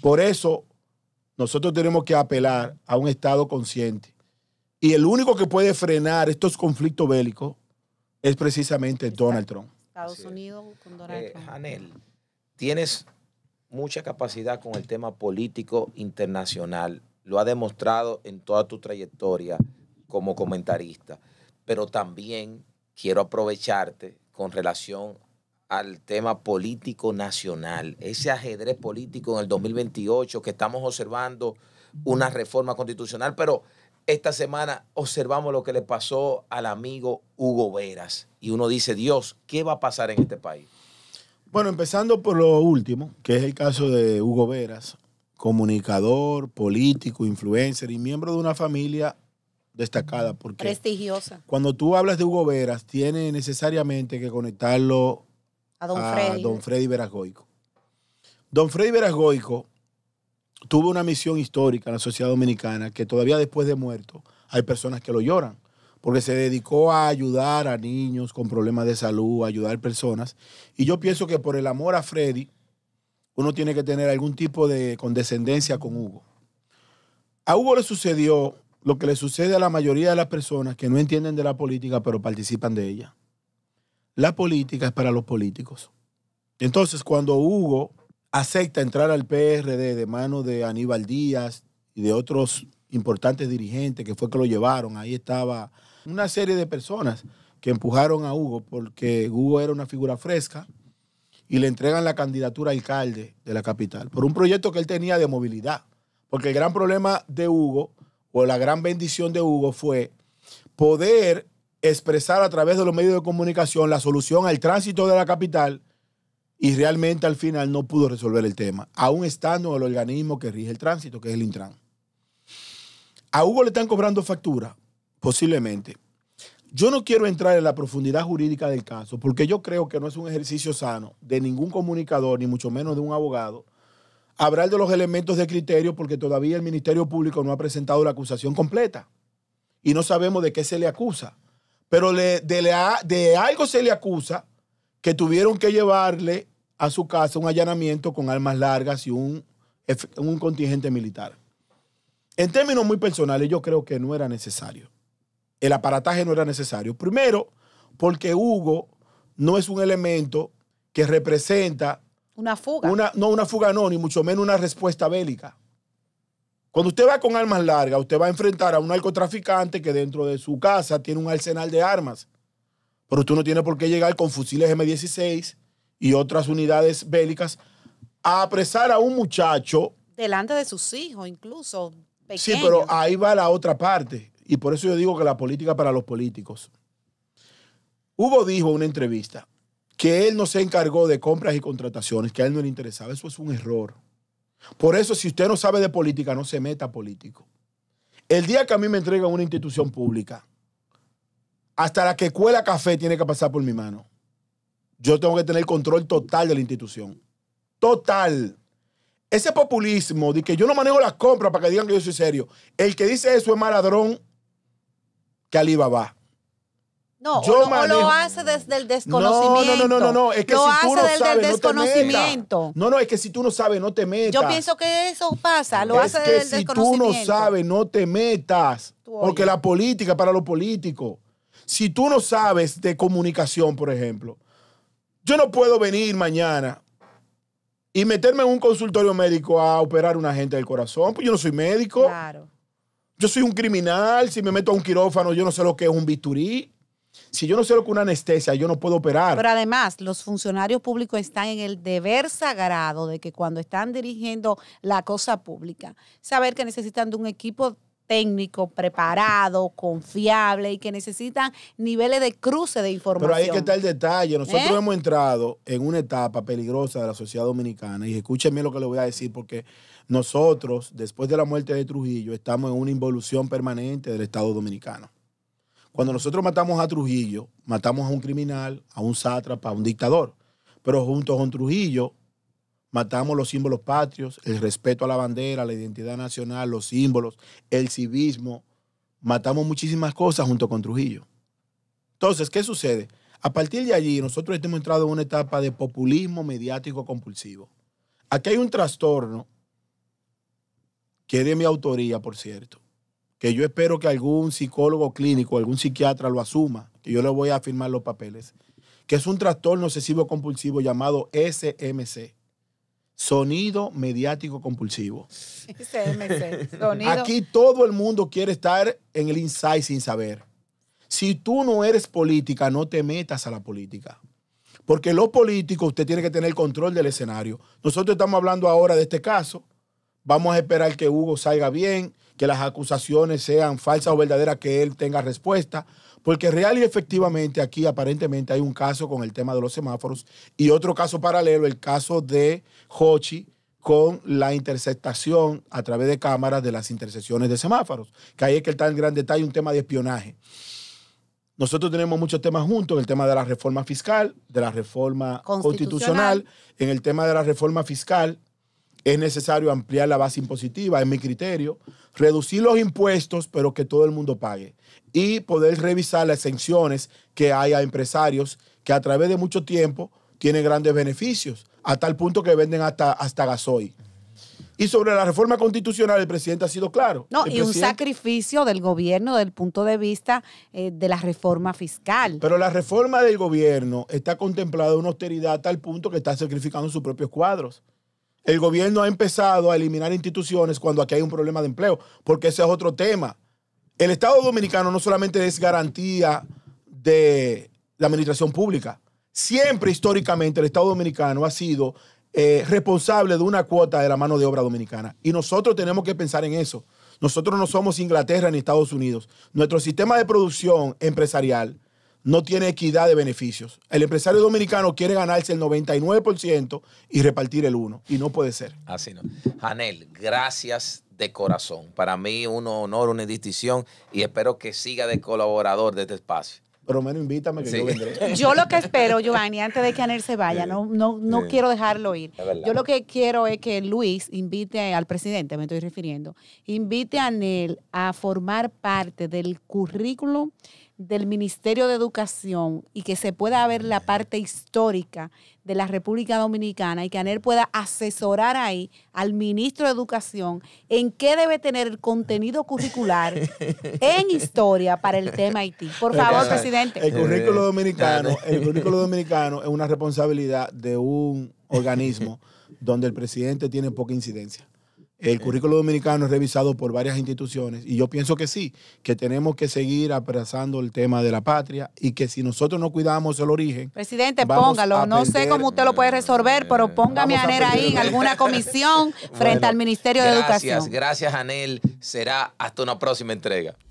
Por eso, nosotros tenemos que apelar a un Estado consciente. Y el único que puede frenar estos conflictos bélicos es precisamente Donald Trump.
Estados Unidos con Donald eh,
Trump. tienes mucha capacidad con el tema político internacional. Lo ha demostrado en toda tu trayectoria como comentarista. Pero también quiero aprovecharte con relación al tema político nacional, ese ajedrez político en el 2028 que estamos observando una reforma constitucional, pero esta semana observamos lo que le pasó al amigo Hugo Veras y uno dice, Dios, ¿qué va a pasar en este país?
Bueno, empezando por lo último, que es el caso de Hugo Veras, comunicador, político, influencer y miembro de una familia destacada porque...
Prestigiosa.
Cuando tú hablas de Hugo Veras, tiene necesariamente que conectarlo
a Don, Freddy. Don Don
Freddy Veras tuvo una misión histórica en la sociedad dominicana que todavía después de muerto hay personas que lo lloran, porque se dedicó a ayudar a niños con problemas de salud, a ayudar personas. Y yo pienso que por el amor a Freddy, uno tiene que tener algún tipo de condescendencia con Hugo. A Hugo le sucedió lo que le sucede a la mayoría de las personas que no entienden de la política, pero participan de ella. La política es para los políticos. Entonces, cuando Hugo acepta entrar al PRD de mano de Aníbal Díaz y de otros importantes dirigentes que fue que lo llevaron, ahí estaba una serie de personas que empujaron a Hugo porque Hugo era una figura fresca y le entregan la candidatura a alcalde de la capital por un proyecto que él tenía de movilidad. Porque el gran problema de Hugo o pues, la gran bendición de Hugo fue poder expresar a través de los medios de comunicación la solución al tránsito de la capital y realmente al final no pudo resolver el tema, aún estando el organismo que rige el tránsito, que es el Intran. A Hugo le están cobrando factura, posiblemente. Yo no quiero entrar en la profundidad jurídica del caso, porque yo creo que no es un ejercicio sano de ningún comunicador, ni mucho menos de un abogado, Habrá de los elementos de criterio porque todavía el Ministerio Público no ha presentado la acusación completa y no sabemos de qué se le acusa. Pero de, de algo se le acusa que tuvieron que llevarle a su casa un allanamiento con armas largas y un, un contingente militar. En términos muy personales, yo creo que no era necesario. El aparataje no era necesario. Primero, porque Hugo no es un elemento que representa
una fuga.
no, una fuga no, ni mucho menos una respuesta bélica. Cuando usted va con armas largas, usted va a enfrentar a un narcotraficante que dentro de su casa tiene un arsenal de armas. Pero usted no tiene por qué llegar con fusiles M16 y otras unidades bélicas a apresar a un muchacho.
Delante de sus hijos, incluso. Sí, pero
ahí va la otra parte. Y por eso yo digo que la política para los políticos. Hugo dijo una entrevista, que él no se encargó de compras y contrataciones, que a él no le interesaba. Eso es un error. Por eso, si usted no sabe de política, no se meta político. El día que a mí me entregan una institución pública, hasta la que cuela café tiene que pasar por mi mano. Yo tengo que tener control total de la institución. Total. Ese populismo de que yo no manejo las compras para que digan que yo soy serio. El que dice eso es más ladrón que Alibaba.
No, lo hace desde el desconocimiento. No, no, no, no, no, es que si tú no desde sabes, el desconocimiento.
No, te no, no, es que si tú no sabes, no te metas. Yo pienso
que eso pasa, lo hace desde si el desconocimiento. Si tú no
sabes, no te metas, porque la política para los políticos. Si tú no sabes de comunicación, por ejemplo, yo no puedo venir mañana y meterme en un consultorio médico a operar a una gente del corazón, pues yo no soy médico. Claro. Yo soy un criminal, si me meto a un quirófano, yo no sé lo que es un bisturí. Si yo no sé lo que una anestesia, yo no puedo operar. Pero
además, los funcionarios públicos están en el deber sagrado de que cuando están dirigiendo la cosa pública, saber que necesitan de un equipo técnico, preparado, confiable y que necesitan niveles de cruce de información. Pero ahí que está
el detalle. Nosotros ¿Eh? hemos entrado en una etapa peligrosa de la sociedad dominicana y escúchenme lo que le voy a decir porque nosotros, después de la muerte de Trujillo, estamos en una involución permanente del Estado dominicano. Cuando nosotros matamos a Trujillo, matamos a un criminal, a un sátrapa, a un dictador. Pero junto con Trujillo, matamos los símbolos patrios, el respeto a la bandera, la identidad nacional, los símbolos, el civismo. Matamos muchísimas cosas junto con Trujillo. Entonces, ¿qué sucede? A partir de allí, nosotros hemos entrado en una etapa de populismo mediático compulsivo. Aquí hay un trastorno, que es de mi autoría, por cierto, que yo espero que algún psicólogo clínico, algún psiquiatra lo asuma, que yo le voy a firmar los papeles, que es un trastorno obsesivo compulsivo llamado SMC. Sonido mediático compulsivo.
SMC, sonido. Aquí
todo el mundo quiere estar en el inside sin saber. Si tú no eres política, no te metas a la política. Porque los políticos, usted tiene que tener control del escenario. Nosotros estamos hablando ahora de este caso. Vamos a esperar que Hugo salga bien que las acusaciones sean falsas o verdaderas, que él tenga respuesta. Porque real y efectivamente aquí aparentemente hay un caso con el tema de los semáforos y otro caso paralelo, el caso de Hochi con la interceptación a través de cámaras de las intersecciones de semáforos, que ahí es que está en gran detalle un tema de espionaje. Nosotros tenemos muchos temas juntos, el tema de la reforma fiscal, de la reforma constitucional en el tema de la reforma fiscal es necesario ampliar la base impositiva, en mi criterio, reducir los impuestos, pero que todo el mundo pague, y poder revisar las exenciones que hay a empresarios que a través de mucho tiempo tienen grandes beneficios, a tal punto que venden hasta, hasta gasoil. Y sobre la reforma constitucional, el presidente ha sido claro. No, y un
sacrificio del gobierno desde el punto de vista eh, de la reforma fiscal. Pero la
reforma del gobierno está contemplada una austeridad a tal punto que está sacrificando sus propios cuadros. El gobierno ha empezado a eliminar instituciones cuando aquí hay un problema de empleo, porque ese es otro tema. El Estado dominicano no solamente es garantía de la administración pública, siempre históricamente el Estado dominicano ha sido eh, responsable de una cuota de la mano de obra dominicana. Y nosotros tenemos que pensar en eso. Nosotros no somos Inglaterra ni Estados Unidos. Nuestro sistema de producción empresarial no tiene equidad de beneficios. El empresario dominicano quiere ganarse el 99% y repartir el 1%, y no puede
ser. Así no. Anel, gracias de corazón. Para mí un honor, una distinción, y espero que siga de colaborador de este espacio. Pero menos invítame que yo vendré. Yo
lo que espero, Giovanni, antes de que Anel se vaya, no, no, no quiero dejarlo ir. Yo lo que quiero es que Luis invite al presidente, me estoy refiriendo, invite a Anel a formar parte del currículum del Ministerio de Educación y que se pueda ver la parte histórica de la República Dominicana y que ANER pueda asesorar ahí al ministro de Educación en qué debe tener el contenido curricular en historia para el tema Haití. Por favor, presidente. El currículo eh,
dominicano, el currículo dominicano es una responsabilidad de un organismo donde el presidente tiene poca incidencia. El eh. currículo dominicano es revisado por varias instituciones y yo pienso que sí, que tenemos que seguir abrazando el tema de la patria y que si nosotros no cuidamos el
origen.
Presidente, póngalo. No sé cómo usted lo puede resolver, pero eh, póngame a Anel ahí en alguna comisión frente al Ministerio de Educación.
Gracias, gracias, Anel. Será hasta una próxima entrega.